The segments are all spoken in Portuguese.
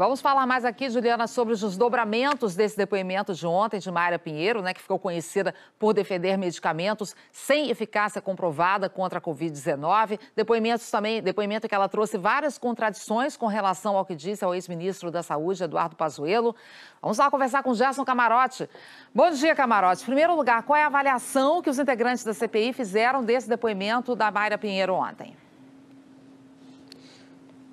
Vamos falar mais aqui, Juliana, sobre os desdobramentos desse depoimento de ontem de Mayra Pinheiro, né, que ficou conhecida por defender medicamentos sem eficácia comprovada contra a Covid-19. Depoimentos também, depoimento que ela trouxe várias contradições com relação ao que disse ao ex-ministro da Saúde, Eduardo Pazuello. Vamos lá conversar com Gerson Camarote. Bom dia, Camarote. Em primeiro lugar, qual é a avaliação que os integrantes da CPI fizeram desse depoimento da Mayra Pinheiro ontem?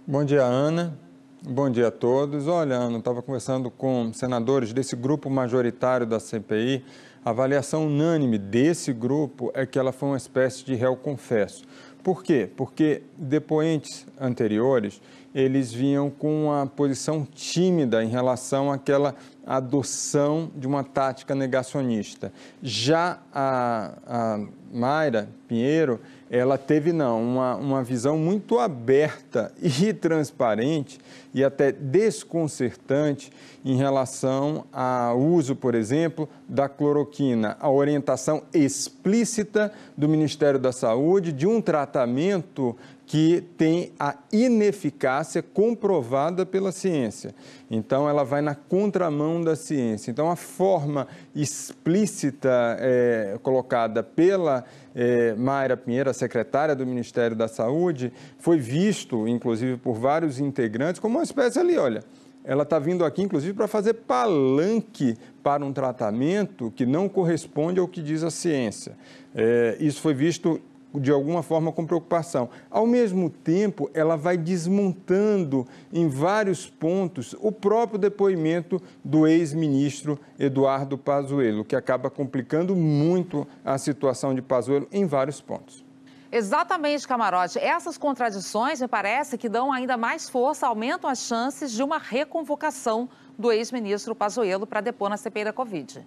Bom dia, Ana. Bom dia a todos. Olha, Ana, estava conversando com senadores desse grupo majoritário da CPI. A avaliação unânime desse grupo é que ela foi uma espécie de réu confesso. Por quê? Porque depoentes anteriores eles vinham com uma posição tímida em relação àquela adoção de uma tática negacionista. Já a, a Mayra Pinheiro, ela teve, não, uma, uma visão muito aberta e transparente e até desconcertante em relação ao uso, por exemplo, da cloroquina, a orientação explícita do Ministério da Saúde de um tratamento que tem a ineficácia comprovada pela ciência. Então, ela vai na contramão da ciência. Então, a forma explícita é, colocada pela é, Mayra Pinheiro, secretária do Ministério da Saúde, foi visto, inclusive, por vários integrantes como uma espécie ali, olha, ela está vindo aqui, inclusive, para fazer palanque para um tratamento que não corresponde ao que diz a ciência. É, isso foi visto de alguma forma com preocupação. Ao mesmo tempo, ela vai desmontando em vários pontos o próprio depoimento do ex-ministro Eduardo Pazuello, que acaba complicando muito a situação de Pazuello em vários pontos. Exatamente, Camarote. Essas contradições, me parece, que dão ainda mais força, aumentam as chances de uma reconvocação do ex-ministro Pazuello para depor na CPI da Covid.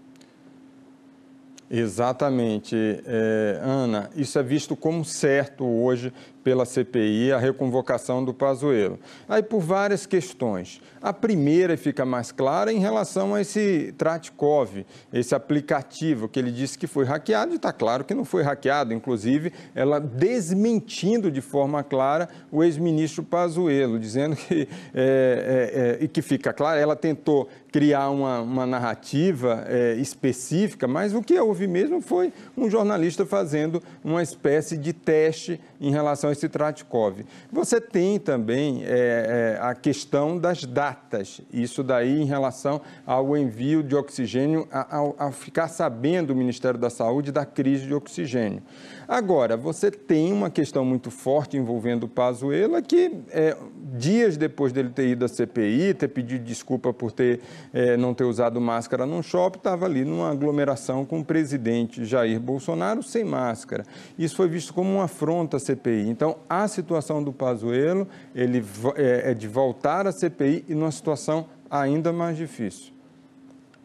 Exatamente, é, Ana. Isso é visto como certo hoje pela CPI, a reconvocação do Pazuello. Aí por várias questões. A primeira fica mais clara em relação a esse Tratkov, esse aplicativo que ele disse que foi hackeado, e está claro que não foi hackeado, inclusive ela desmentindo de forma clara o ex-ministro Pazuello, dizendo que, é, é, é e que fica claro, ela tentou criar uma, uma narrativa é, específica, mas o que houve mesmo foi um jornalista fazendo uma espécie de teste em relação a esse Tratkov. Você tem também é, é, a questão das datas, isso daí em relação ao envio de oxigênio, ao, ficar sabendo o Ministério da Saúde da crise de oxigênio. Agora, você tem uma questão muito forte envolvendo o Pazuello, é que é, dias depois dele ter ido à CPI, ter pedido desculpa por ter, é, não ter usado máscara num shopping, estava ali numa aglomeração com o presidente presidente Jair Bolsonaro sem máscara. Isso foi visto como uma afronta à CPI. Então, a situação do Pazuello ele é, é de voltar à CPI e numa situação ainda mais difícil.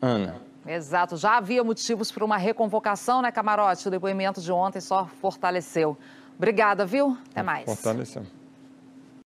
Ana. Exato, já havia motivos para uma reconvocação, né, Camarote? O depoimento de ontem só fortaleceu. Obrigada, viu? Até é, mais. Fortaleceu.